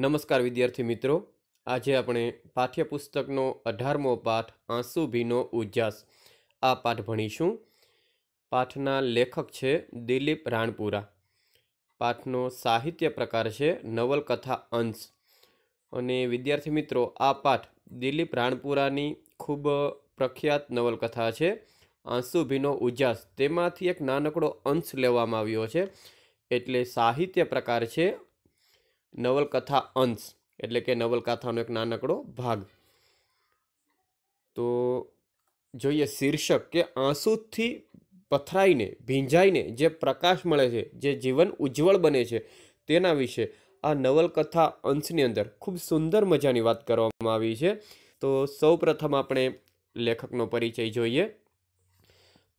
નમસ્કાર વિદ્યાર્થી મિત્રો આજે આપણે પાઠ્યપુસ્તકનો અઢારમો પાઠ આંસુ ભીનો ઉજાસ આ પાઠ ભણીશું પાઠના લેખક છે દિલીપ રાણપુરા પાઠનો સાહિત્ય પ્રકાર છે નવલકથા અંશ અને વિદ્યાર્થી મિત્રો આ પાઠ દિલીપ રાણપુરાની ખૂબ પ્રખ્યાત નવલકથા છે આંસુ ભીનો ઉજાસ તેમાંથી એક નાનકડો અંશ લેવામાં આવ્યો છે એટલે સાહિત્ય પ્રકાર છે નવલકથા અંશ એટલે કે નવલકથાનો એક નાનકડો ભાગ તો જોઈએ શીર્ષક કે આંસુથી પથરાઈને ભીંજાઈને જે પ્રકાશ મળે છે જે જીવન ઉજ્જવળ બને છે તેના વિશે આ નવલકથા અંશની અંદર ખૂબ સુંદર મજાની વાત કરવામાં આવી છે તો સૌપ્રથમ આપણે લેખકનો પરિચય જોઈએ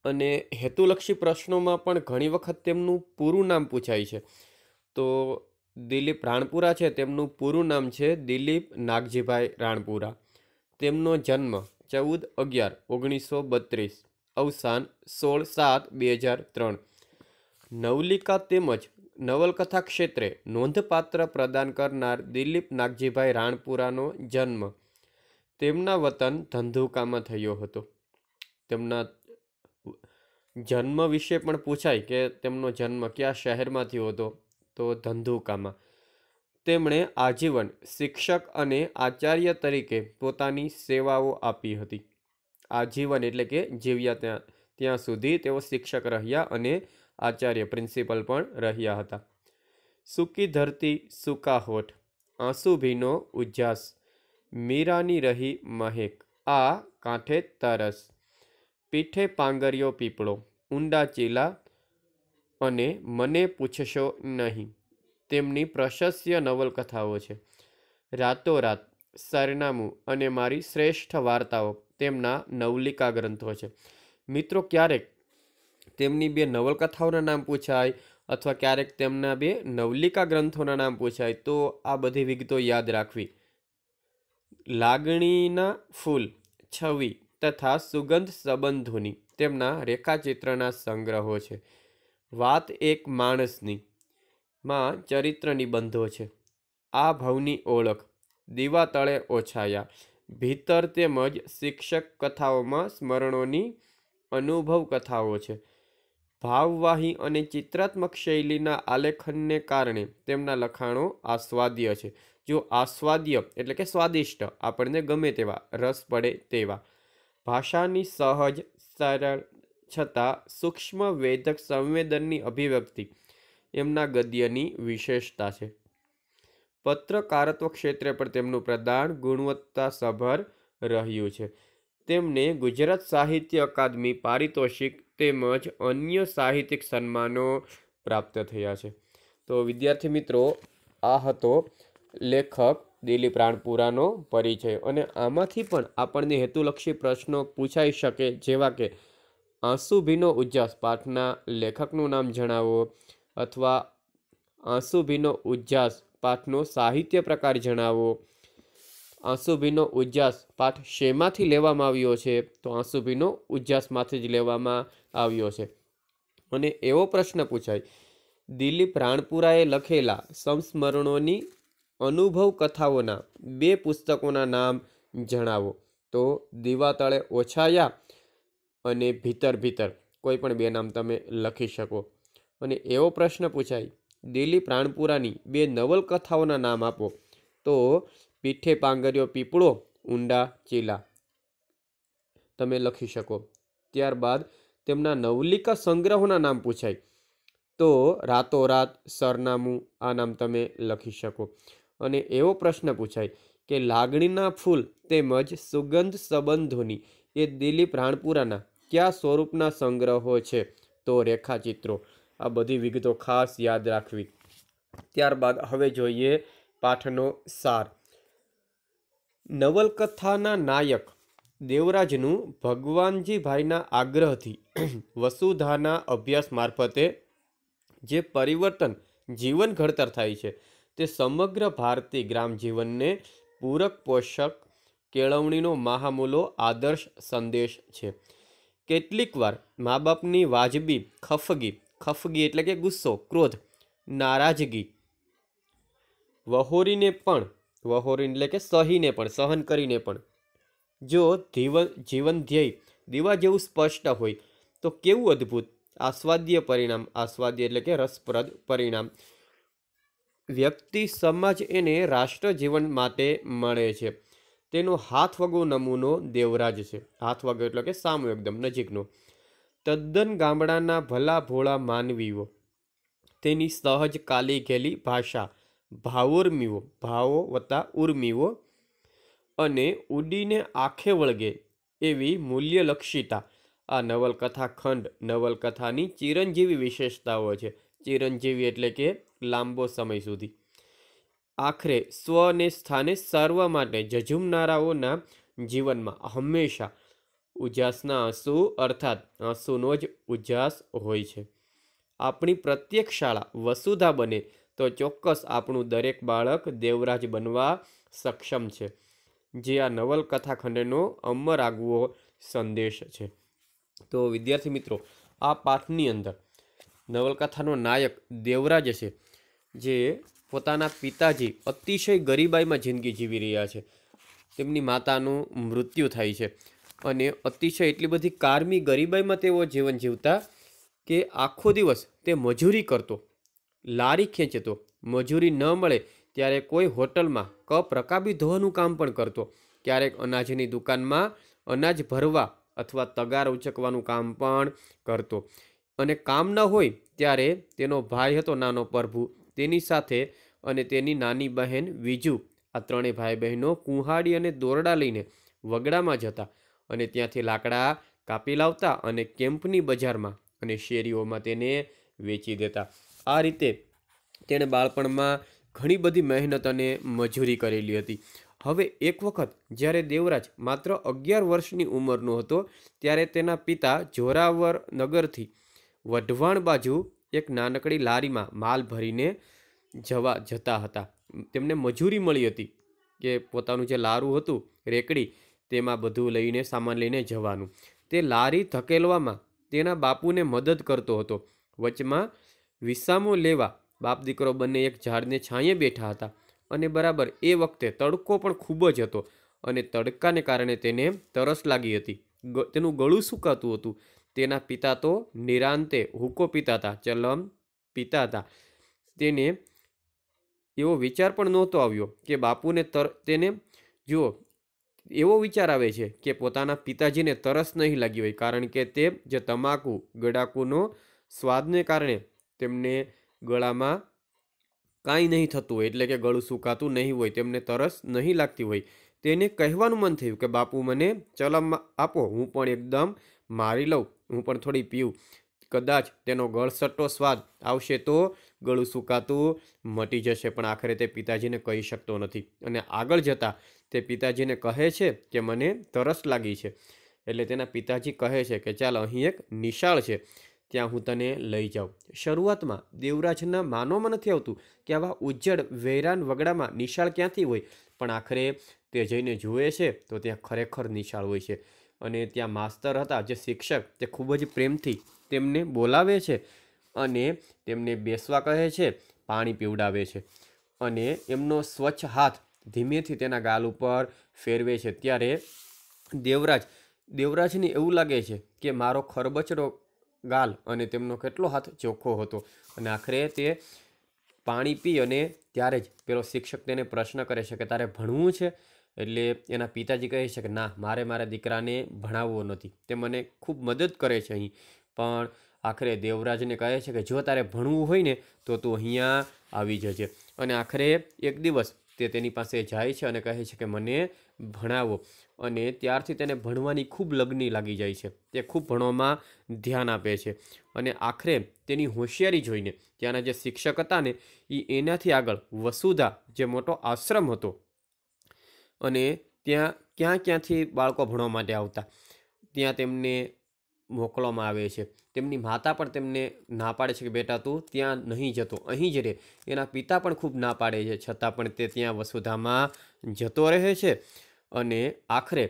અને હેતુલક્ષી પ્રશ્નોમાં પણ ઘણી વખત તેમનું પૂરું નામ પૂછાય છે તો દિલીપ રાણપુરા છે તેમનું પૂરું નામ છે દિલીપ નાગજીભાઈ રાણપુરા તેમનો જન્મ ચૌદ અગિયાર ઓગણીસો બત્રીસ અવસાન સોળ સાત બે હજાર ત્રણ નવલિકા તેમજ નવલકથા ક્ષેત્રે નોંધપાત્ર પ્રદાન કરનાર દિલીપ નાગજીભાઈ રાણપુરાનો જન્મ તેમના વતન ધંધુકામાં થયો હતો તેમના જન્મ વિશે પણ પૂછાય કે તેમનો જન્મ કયા શહેરમાં થયો હતો તો ધંધુકામાં તેમણે આજીવન શિક્ષક અને આચાર્ય તરીકે પોતાની સેવાઓ આપી હતી આજીવન એટલે કે જીવ્યા ત્યાં ત્યાં સુધી તેઓ શિક્ષક રહ્યા અને આચાર્ય પ્રિન્સિપલ પણ રહ્યા હતા સૂકી ધરતી સૂકા હોઠ આંસુ ભીનો ઉજાસ મીરાની રહી મહેક આ કાંઠે તરસ પીઠે પાંગરીઓ પીપળો ઊંડા ચીલા અને મને પૂછશો નહીં તેમની પ્રશસ્ય નવલકથાઓ છે રાતોરાત સરનામું અને મારી શ્રેષ્ઠ વાર્તાઓ તેમના નવલિકા ગ્રંથો છે મિત્રો ક્યારેક તેમની બે નવલકથાઓના નામ પૂછાય અથવા ક્યારેક તેમના બે નવલિકા ગ્રંથોના નામ પૂછાય તો આ બધી વિગતો યાદ રાખવી લાગણીના ફૂલ છવી તથા સુગંધ સંબંધોની તેમના રેખાચિત્રના સંગ્રહો છે વાત એક માણસની માં ચરિત્ર નિબંધો છે આ ભવની ઓળખ દીવા તળે ઓછાયા ભીતર તેમજ શિક્ષક કથાઓમાં સ્મરણોની અનુભવ કથાઓ છે ભાવવાહી અને ચિત્રાત્મક શૈલીના આલેખનને કારણે તેમના લખાણો આસ્વાદ્ય છે જો આસ્વાદ્ય એટલે કે સ્વાદિષ્ટ આપણને ગમે તેવા રસ પડે તેવા ભાષાની સહજ સરળ છતાં સૂક્ષ્મ વેધક સંવેદનની અભિવ્યક્તિ એમના ગદ્યની વિશેષતા છે પત્રકારત્વ ક્ષેત્રે પણ તેમનું પ્રદાન ગુણવત્તાસભર રહ્યું છે તેમને ગુજરાત સાહિત્ય અકાદમી પારિતોષિક તેમજ અન્ય સાહિત્યિક સન્માનો પ્રાપ્ત થયા છે તો વિદ્યાર્થી મિત્રો આ હતો લેખક દિલીપ રાણપુરાનો પરિચય અને આમાંથી પણ આપણને હેતુલક્ષી પ્રશ્નો પૂછાઈ શકે જેવા કે આંસુભીનો ઉજ્જાસ પાઠના લેખકનું નામ જણાવો અથવા આંસુભીનો ઉજ્જાસ પાઠનો સાહિત્ય પ્રકાર જણાવો આંસુભીનો ઉજ્જાસ પાઠ શેમાંથી લેવામાં આવ્યો છે તો આંસુભીનો ઉજ્જાસમાંથી જ લેવામાં આવ્યો છે અને એવો પ્રશ્ન પૂછાય દિલીપ રાણપુરાએ લખેલા સંસ્મરણોની અનુભવ કથાઓના બે પુસ્તકોના નામ જણાવો તો દીવા તળે ઓછાયા અને ભીતર ભીતર કોઈ પણ બે નામ તમે લખી શકો અને એવો પ્રશ્ન પૂછાય દિલીપ પ્રાણપુરાની બે નવલકથાઓના નામ આપો તો પીઠે પાંગર્યો પીપળો ઊંડા ચીલા તમે લખી શકો ત્યારબાદ તેમના નવલિકા સંગ્રહોના નામ પૂછાય તો રાતોરાત સરનામું આ નામ તમે લખી શકો અને એવો પ્રશ્ન પૂછાય કે લાગણીના ફૂલ તેમજ સુગંધ સંબંધોની એ દિલીપ પ્રાણપુરાના કયા સ્વરૂપના સંગ્રહો છે તો રેખાચિત્રો આ બધી વિગતો ખાસ યાદ રાખવી ત્યારબાદ હવે જોઈએ પાઠનો સાર નવલકથાના નાયક દેવરાજનું ભગવાનજીભાઈના આગ્રહથી વસુધાના અભ્યાસ મારફતે જે પરિવર્તન જીવન ઘડતર થાય છે તે સમગ્ર ભારતીય ગ્રામ જીવનને પૂરક પોષક કેળવણીનો મહામૂલો આદર્શ સંદેશ છે કેટલીકવાર મા બાપની વાજબી ખફગી ખફગી એટલે કે ગુસ્સો ક્રોધ નારાજગી વહોરીને પણ વહોરી એટલે કે સહીને પણ સહન કરીને પણ જો જીવન જીવન ધ્યેય દીવા જેવું સ્પષ્ટ હોય તો કેવું અદ્ભુત આસ્વાદ્ય પરિણામ આસ્વાદ્ય એટલે કે રસપ્રદ પરિણામ વ્યક્તિ સમાજ એને રાષ્ટ્ર જીવન માટે મળે છે તેનો હાથવગો નમૂનો દેવરાજ છે હાથવગો એટલે કે સામો એકદમ નજીકનો તદ્દન ગામડાના ભલા ભોળા માનવીઓ તેની સહજ કાલી ઘેલી ભાષા ભાવોર્મીઓ ભાવો વત્તા ઉર્મીઓ અને ઉડીને આંખે વળગે એવી મૂલ્યલક્ષિતા આ નવલકથા ખંડ નવલકથાની ચિરંજીવી વિશેષતાઓ છે ચિરંજીવી એટલે કે લાંબો સમય સુધી આખરે સ્વ અને સ્થાને સર્વ માટે જજુમનારાઓના જીવનમાં હંમેશા ઉજાસના આંસુ અર્થાત આંસુનો જ ઉજાસ હોય છે આપણી પ્રત્યેક શાળા વસુધા બને તો ચોક્કસ આપણું દરેક બાળક દેવરાજ બનવા સક્ષમ છે જે આ નવલકથા ખંડનો અમર આગવો સંદેશ છે તો વિદ્યાર્થી મિત્રો આ પાઠની અંદર નવલકથાનો નાયક દેવરાજ છે જે પોતાના પિતાજી અતિશય ગરીબાઈમાં જિંદગી જીવી રહ્યા છે તેમની માતાનું મૃત્યુ થાય છે અને અતિશય એટલી બધી કારમી ગરીબાઈમાં તેઓ જીવન જીવતા કે આખો દિવસ તે મજૂરી કરતો લારી ખેંચતો મજૂરી ન મળે ત્યારે કોઈ હોટલમાં કપ રકાબી ધોવાનું કામ પણ કરતો ક્યારેક અનાજની દુકાનમાં અનાજ ભરવા અથવા તગાર ઉચકવાનું કામ પણ કરતો અને કામ ન હોય ત્યારે તેનો ભાઈ હતો નાનો પ્રભુ તેની સાથે અને તેની નાની બહેન વિજુ આ ત્રણેય ભાઈ બહેનો કુહાડી અને દોરડા લઈને વગડામાં જતા અને ત્યાંથી લાકડા કાપી લાવતા અને કેમ્પની બજારમાં અને શેરીઓમાં તેને વેચી દેતા આ રીતે તેણે બાળપણમાં ઘણી બધી મહેનત અને મજૂરી કરેલી હતી હવે એક વખત જ્યારે દેવરાજ માત્ર અગિયાર વર્ષની ઉંમરનો હતો ત્યારે તેના પિતા જોરાવર નગરથી વઢવાણ બાજુ એક નાનકડી લારીમાં માલ ભરીને જવા જતા હતા તેમને મજૂરી મળી હતી કે પોતાનું જે લારું હતું રેકડી તેમાં બધું લઈને સામાન લઈને જવાનું તે લારી ધકેલવામાં તેના બાપુને મદદ કરતો હતો વચમાં વિસામો લેવા બાપ દીકરો બંને એક ઝાડને છાંયે બેઠા હતા અને બરાબર એ વખતે તડકો પણ ખૂબ જ હતો અને તડકાને કારણે તેને તરસ લાગી હતી તેનું ગળું સુકાતું હતું તેના પિતા તો નિરાંતે હુકો પીતા હતા ચલમ પીતા હતા તેને એવો વિચાર પણ નહોતો આવ્યો કે બાપુને તર તેને જુઓ એવો વિચાર આવે છે કે પોતાના પિતાજીને તરસ નહીં લાગી હોય કારણ કે તે જે તમાકુ ગડાકુનો સ્વાદને કારણે તેમને ગળામાં કાંઈ નહીં થતું હોય એટલે કે ગળું સુકાતું નહીં હોય તેમને તરસ નહીં લાગતી હોય તેને કહેવાનું મન થયું કે બાપુ મને ચલમ આપો હું પણ એકદમ મારી લઉં હું પણ થોડી પીઉં કદાચ તેનો ગળસટ્ટો સ્વાદ આવશે તો ગળું સુકાતું મટી જશે પણ આખરે તે પિતાજીને કહી શકતો નથી અને આગળ જતાં તે પિતાજીને કહે છે કે મને તરસ લાગી છે એટલે તેના પિતાજી કહે છે કે ચાલ અહીં એક નિશાળ છે ત્યાં હું તને લઈ જાઉં શરૂઆતમાં દેવરાજના માનોમાં નથી આવતું કે આવા ઉજ્જડ વેરાન વગડામાં નિશાળ ક્યાંથી હોય પણ આખરે તે જઈને જુએ છે તો ત્યાં ખરેખર નિશાળ હોય છે અને ત્યાં માસ્તર હતા જે શિક્ષક તે ખૂબ જ પ્રેમથી તેમને બોલાવે છે અને તેમને બેસવા કહે છે પાણી પીવડાવે છે અને એમનો સ્વચ્છ હાથ ધીમેથી તેના ગાલ ઉપર ફેરવે છે ત્યારે દેવરાજ દેવરાજને એવું લાગે છે કે મારો ખરબચડો ગાલ અને તેમનો કેટલો હાથ ચોખ્ખો હતો અને આખરે તે પાણી પી અને ત્યારે જ પેલો શિક્ષક તેને પ્રશ્ન કરે છે કે તારે ભણવું છે એટલે એના પિતાજી કહે છે કે ના મારે મારા દીકરાને ભણાવવો નથી તે મને ખૂબ મદદ કરે છે અહીં પણ આખરે દેવરાજને કહે છે કે જો તારે ભણવું હોય ને તો તું અહીંયા આવી જજે અને આખરે એક દિવસ તે તેની પાસે જાય છે અને કહે છે કે મને ભણાવો અને ત્યારથી તેને ભણવાની ખૂબ લગ્ની લાગી જાય છે તે ખૂબ ભણવામાં ધ્યાન આપે છે અને આખરે તેની હોશિયારી જોઈને ત્યાંના જે શિક્ષક હતા ને એ એનાથી આગળ વસુધા જે મોટો આશ્રમ હતો અને ત્યાં ક્યાં ક્યાંથી બાળકો ભણવા માટે આવતા ત્યાં તેમને મોકલવામાં આવે છે તેમની માતા પણ તેમને ના પાડે છે કે બેટા તું ત્યાં નહીં જતો અહીં જ રહે એના પિતા પણ ખૂબ ના પાડે છે છતાં પણ તે ત્યાં વસુધામાં જતો રહે છે અને આખરે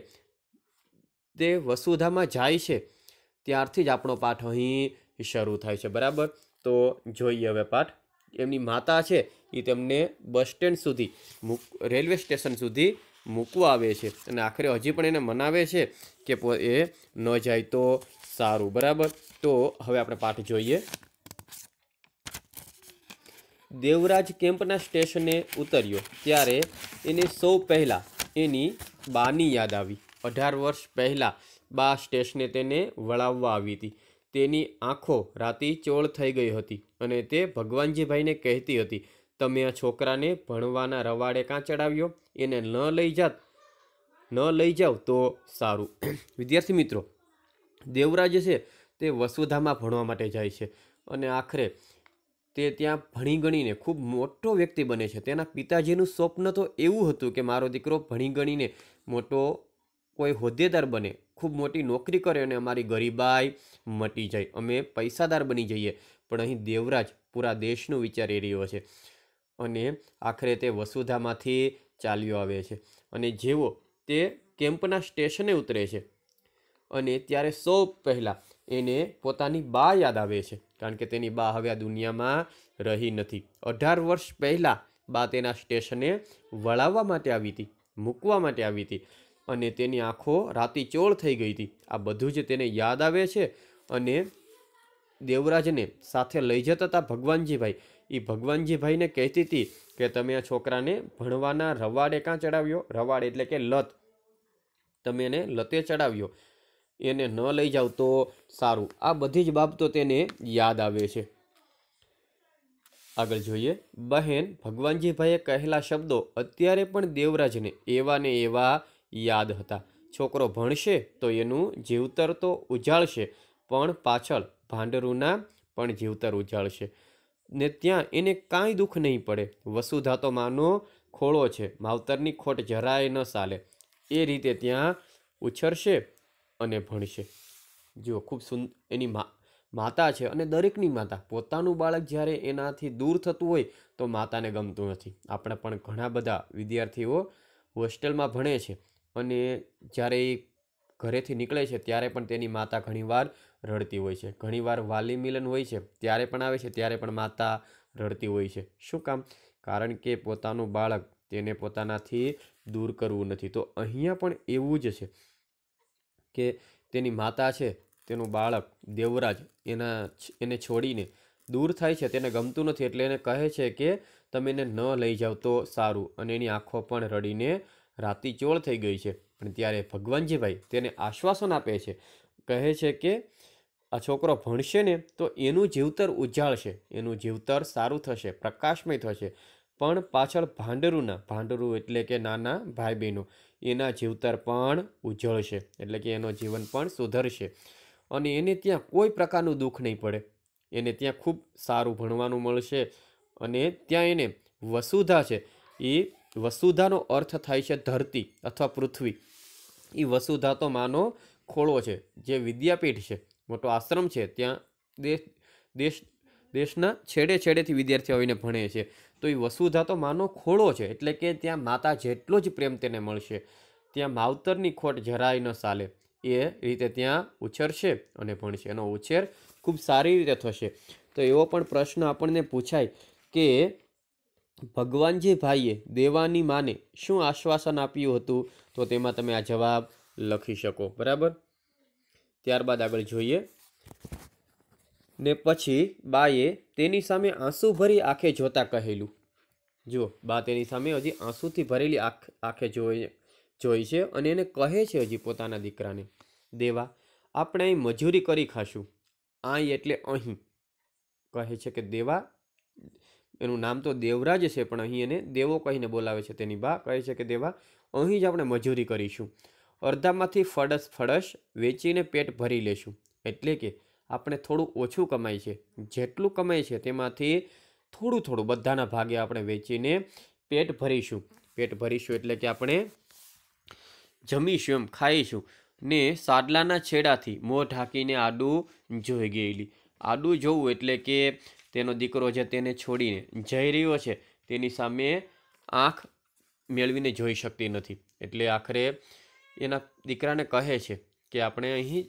તે વસુધામાં જાય છે ત્યારથી જ આપણો પાઠ અહીં શરૂ થાય છે બરાબર તો જોઈએ હવે પાઠ એમની માતા છે એ તેમને બસ સ્ટેન્ડ સુધી રેલવે સ્ટેશન સુધી મૂકવા આવે છે અને આખરે હજી પણ એને મનાવે છે કે એ ન જાય તો સારું બરાબર તો હવે આપણે પાઠ જોઈએ દેવરાજ કેમ્પના સ્ટેશને ઉતર્યો ત્યારે એને સૌ પહેલાં એની બાની યાદ આવી અઢાર વર્ષ પહેલાં બા સ્ટેશને તેને વળાવવા આવી હતી તેની આંખો રાતી ચોળ થઈ ગઈ હતી અને તે ભગવાનજીભાઈને કહેતી હતી તમે આ છોકરાને ભણવાના રવાડે કાં ચડાવ્યો એને ન લઈ જાત ન લઈ જાઓ તો સારું વિદ્યાર્થી મિત્રો દેવરાજ છે તે વસુધામાં ભણવા માટે જાય છે અને આખરે તે ત્યાં ભણી ગણીને ખૂબ મોટો વ્યક્તિ બને છે તેના પિતાજીનું સ્વપ્ન તો એવું હતું કે મારો દીકરો ભણી ગણીને મોટો કોઈ હોદ્દેદાર બને ખૂબ મોટી નોકરી કરે અને અમારી ગરીબાઈ મટી જાય અમે પૈસાદાર બની જઈએ પણ અહીં દેવરાજ પૂરા દેશનું વિચારી રહ્યો છે અને આખરે તે વસુધામાંથી ચાલ્યો આવે છે અને જેવો તે કેમ્પના સ્ટેશને ઉતરે છે અને ત્યારે સૌ પહેલાં એને પોતાની બા યાદ આવે છે કારણ કે તેની બા હવે આ દુનિયામાં રહી નથી અઢાર વર્ષ પહેલાં બા તેના સ્ટેશને વળાવવા માટે આવી હતી મૂકવા માટે આવી હતી અને તેની આંખો રાતીચોળ થઈ ગઈ હતી આ બધું જ તેને યાદ આવે છે અને દેવરાજને સાથે લઈ જતા હતા ભગવાનજીભાઈ એ ભગવાનજીભાઈને કહેતી હતી કે તમે આ છોકરાને ભણવાના રવાડે કાં ચડાવ્યો રવાડ એટલે કે લત તમે એને લતે ચડાવ્યો એને ન લઈ જાવ તો સારું આ બધી જ બાબતો તેને યાદ આવે છે આગળ જોઈએ બહેન ભગવાનજીભાઈએ કહેલા શબ્દો અત્યારે પણ દેવરાજને એવા ને એવા યાદ હતા છોકરો ભણશે તો એનું જીવતર તો ઉજાળશે પણ પાછળ ભાંડરૂના પણ જીવતર ઉજાળશે ને ત્યાં એને કાંઈ દુઃખ નહીં પડે વસુધા તો માનો ખોળો છે માવતરની ખોટ જરાય ન ચાલે એ રીતે ત્યાં ઉછરશે અને ભણશે જો ખૂબ સુંદર એની માતા છે અને દરેકની માતા પોતાનું બાળક જ્યારે એનાથી દૂર થતું હોય તો માતાને ગમતું નથી આપણે પણ ઘણા બધા વિદ્યાર્થીઓ હોસ્ટેલમાં ભણે છે અને જ્યારે એ ઘરેથી નીકળે છે ત્યારે પણ તેની માતા ઘણીવાર રડતી હોય છે ઘણીવાર વાલી મિલન હોય છે ત્યારે પણ આવે છે ત્યારે પણ માતા રડતી હોય છે શું કામ કારણ કે પોતાનું બાળક તેને પોતાનાથી દૂર કરવું નથી તો અહીંયા પણ એવું જ છે કે તેની માતા છે તેનું બાળક દેવરાજ એના એને છોડીને દૂર થાય છે તેને ગમતું નથી એટલે એને કહે છે કે તમે એને ન લઈ જાઓ તો સારું અને એની આંખો પણ રડીને રાતી ચોળ થઈ ગઈ છે પણ ત્યારે ભગવાનજીભાઈ તેને આશ્વાસન આપે છે કહે છે કે આ છોકરો ભણશે ને તો એનું જીવતર ઉજાળશે એનું જીવતર સારું થશે પ્રકાશમય થશે પણ પાછળ ભાંડરુના ભાંડરું એટલે કે નાના ભાઈ બહેનો એના જીવતર પણ ઉજળશે એટલે કે એનો જીવન પણ સુધરશે અને એને ત્યાં કોઈ પ્રકારનું દુઃખ નહીં પડે એને ત્યાં ખૂબ સારું ભણવાનું મળશે અને ત્યાં એને વસુધા છે એ વસુધાનો અર્થ થાય છે ધરતી અથવા પૃથ્વી એ વસુધા તો માનો ખોળો છે જે વિદ્યાપીઠ છે મોટો આશ્રમ છે ત્યાં દેશ દેશ દેશના છેડે છેડેથી વિદ્યાર્થીઓ આવીને ભણે છે તો એ વસુધા તો માનો ખોળો છે એટલે કે ત્યાં માતા જેટલો જ પ્રેમ તેને મળશે ત્યાં માવતરની ખોટ જરાય ન ચાલે એ રીતે ત્યાં ઉછેરશે અને ભણશે એનો ઉછેર ખૂબ સારી રીતે થશે તો એવો પણ પ્રશ્ન આપણને પૂછાય કે ભગવાનજી ભાઈએ દેવાની માને શું આશ્વાસન આપ્યું હતું તો તેમાં તમે આ જવાબ લખી શકો બરાબર ત્યારબાદ આગળ જોઈએ ને પછી બાએ તેની સામે આંસુ ભરી આંખે જોતા કહેલું જુઓ બા તેની સામે હજી આંસુથી ભરેલી આંખ આંખે જોઈ જોઈ છે અને એને કહે છે હજી પોતાના દીકરાને દેવા આપણે અહીં મજૂરી કરી ખાશું આઈ એટલે અહીં કહે છે કે દેવા એનું નામ તો દેવરાજ છે પણ અહીં એને દેવો કહીને બોલાવે છે તેની બા કહે છે કે દેવા અહીં જ આપણે મજૂરી કરીશું અડધામાંથી ફળસ ફળસ વેચીને પેટ ભરી લેશું એટલે કે આપણે થોડું ઓછું કમાય છે જેટલું કમાય છે તેમાંથી થોડું થોડું બધાના ભાગે આપણે વેચીને પેટ ભરીશું પેટ ભરીશું એટલે કે આપણે જમીશું એમ ખાઈશું ને સાડલાના છેડાથી મોં ઢાંકીને આડું જોઈ ગયેલી આડું જોવું એટલે કે તેનો દીકરો છે તેને છોડીને જઈ રહ્યો છે તેની સામે આંખ મેળવીને જોઈ શકતી નથી એટલે આખરે એના દીકરાને કહે છે કે આપણે અહીં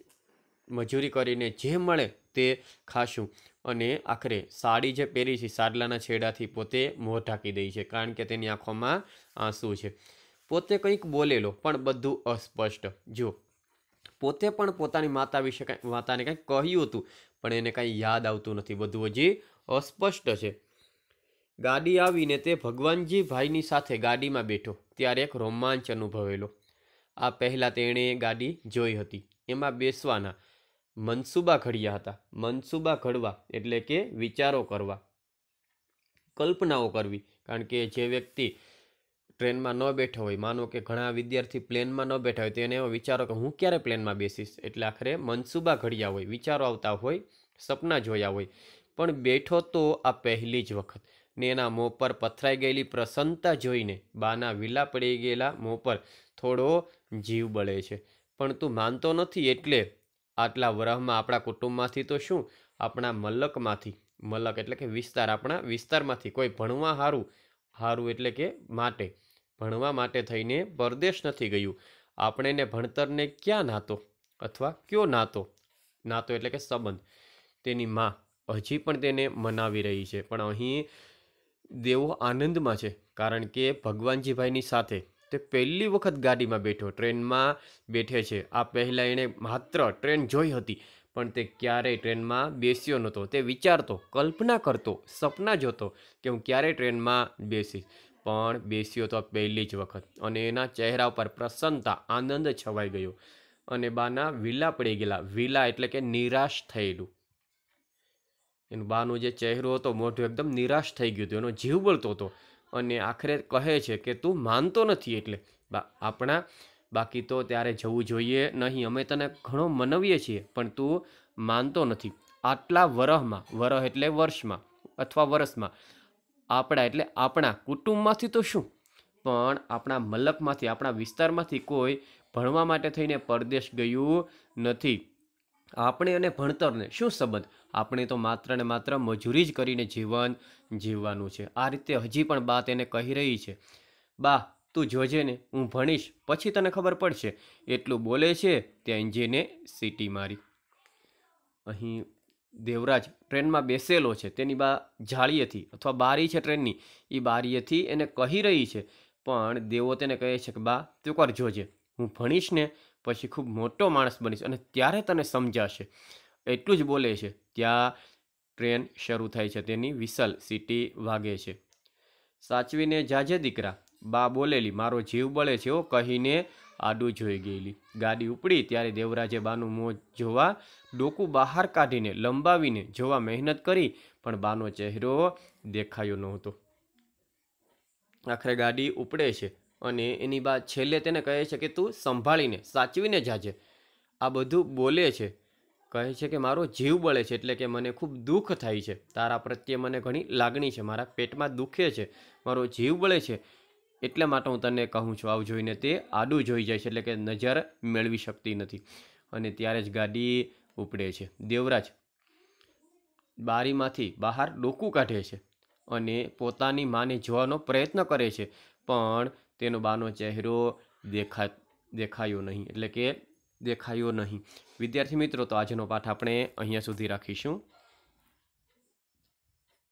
મજૂરી કરીને જે મળે તે ખાશું અને આખરે સાડી જે પહેરી છે સાડલાના છેડાથી પોતે મોં ઢાંકી દે છે કારણ કે તેની આંખોમાં આંસુ છે પોતે કંઈક બોલેલો પણ બધું અસ્પષ્ટ જો પોતે પણ પોતાની માતા વિશે કાંઈ માતાને કાંઈ કહ્યું હતું પણ એને કાંઈ યાદ આવતું નથી બધું હજી અસ્પષ્ટ છે ગાડી આવીને તે ભગવાનજી ભાઈની સાથે ગાડીમાં બેઠો ત્યારે એક રોમાંચ અનુભવેલો આ પહેલાં તેણે ગાડી જોઈ હતી એમાં બેસવાના મનસુબા ઘડ્યા હતા મનસુબા ઘડવા એટલે કે વિચારો કરવા કલ્પનાઓ કરવી કારણ કે જે વ્યક્તિ ટ્રેનમાં ન બેઠો હોય માનો કે ઘણા વિદ્યાર્થી પ્લેનમાં ન બેઠા હોય તો એને એવો વિચારો કે હું ક્યારે પ્લેનમાં બેસીશ એટલે આખરે મનસૂબા ઘડ્યા હોય વિચારો આવતા હોય સપના જોયા હોય પણ બેઠો તો આ પહેલી જ વખત ને એના મોં પર પથરાઈ ગયેલી પ્રસન્નતા જોઈને બાના વિલા પડી ગયેલા મોં પર થોડો જીવ બળે છે પણ તું માનતો નથી એટલે આટલા વરહમાં આપણા કુટુંબમાંથી તો શું આપણા મલકમાંથી મલક એટલે કે વિસ્તાર આપણા વિસ્તારમાંથી કોઈ ભણવા સારું સારું એટલે કે માટે ભણવા માટે થઈને પરદેશ નથી ગયું આપણે એને ભણતરને ક્યાં નાતો અથવા કયો નાતો નાતો એટલે કે સંબંધ તેની માં હજી પણ તેને મનાવી રહી છે પણ અહીં દેવો આનંદમાં છે કારણ કે ભગવાનજીભાઈની સાથે તે પહેલી વખત ગાડીમાં બેઠો ટ્રેનમાં બેઠે છે આ પહેલાં એણે માત્ર ટ્રેન જોઈ હતી પણ તે ક્યારેય ટ્રેનમાં બેસ્યો નહોતો તે વિચારતો કલ્પના કરતો સપના જોતો કે હું ક્યારેય ટ્રેનમાં બેસીશ પણ બેસ્યો તો પહેલી જ વખત અને એના ચહેરા પર પ્રસન્નતા આનંદ છવાઈ ગયો અને બાના વિલા પડી ગયેલા વિલા એટલે કે નિરાશ થયેલું એનું બાનો જે ચહેરો હતો મોઢું એકદમ નિરાશ થઈ ગયું હતું એનો જીવ બળતો હતો અને આખરે કહે છે કે તું માનતો નથી એટલે આપણા બાકી તો ત્યારે જવું જોઈએ નહીં અમે તને ઘણો મનાવીએ છીએ પણ તું માનતો નથી આટલા વરહમાં વરહ એટલે વર્ષમાં અથવા વરસમાં આપણા એટલે આપણા કુટુંબમાંથી તો શું પણ આપણા મલકમાંથી આપણા વિસ્તારમાંથી કોઈ ભણવા માટે થઈને પરદેશ ગયું નથી આપણે અને ભણતરને શું સંબંધ આપણે તો માત્ર ને માત્ર મજૂરી જ કરીને જીવન જીવવાનું છે આ રીતે હજી પણ બા તેને કહી રહી છે બા તું જોજે ને હું ભણીશ પછી તને ખબર પડશે એટલું બોલે છે ત્યાં એન્જીને સીટી મારી અહીં દેવરાજ ટ્રેનમાં બેસેલો છે તેની બા જાળીએથી અથવા બારી છે ટ્રેનની એ બારીએથી એને કહી રહી છે પણ દેવો તેને કહે છે કે બા તું કર જોજે હું ભણીશ ને પછી ખૂબ મોટો માણસ બનીશ અને ત્યારે તને સમજાશે એટલું જ બોલે છે ત્યાં ટ્રેન શરૂ થાય છે તેની વિસલ સીટી વાગે છે સાચવીને જાજે દીકરા બા બોલેલી મારો જીવ બળે છે ઓ કહીને આડું જોઈ ગયેલી ગાડી ઉપડી ત્યારે દેવરાજે બાનું મોં જોવા ડોકું બહાર કાઢીને લંબાવીને જોવા મહેનત કરી પણ બાનો ચહેરો દેખાયો નહોતો આખરે ગાડી ઉપડે છે અને એની બા છેલ્લે તેને કહે છે કે તું સંભાળીને સાચવીને જાજે આ બધું બોલે છે કહે છે કે મારો જીવ બળે છે એટલે કે મને ખૂબ દુઃખ થાય છે તારા પ્રત્યે મને ઘણી લાગણી છે મારા પેટમાં દુખે છે મારો જીવ બળે છે એટલા માટે હું તને કહું છું આવું જોઈને તે આડું જોઈ જાય છે એટલે કે નજર મેળવી શકતી નથી અને ત્યારે જ ગાડી ઉપડે છે દેવરાજ બારીમાંથી બહાર ડોકું કાઢે છે અને પોતાની માને જોવાનો પ્રયત્ન કરે છે પણ તેનો બાનો ચહેરો દેખા દેખાયો નહીં એટલે કે દેખાયો નહીં વિદ્યાર્થી મિત્રો તો આજનો પાઠ આપણે અહીંયા સુધી રાખીશું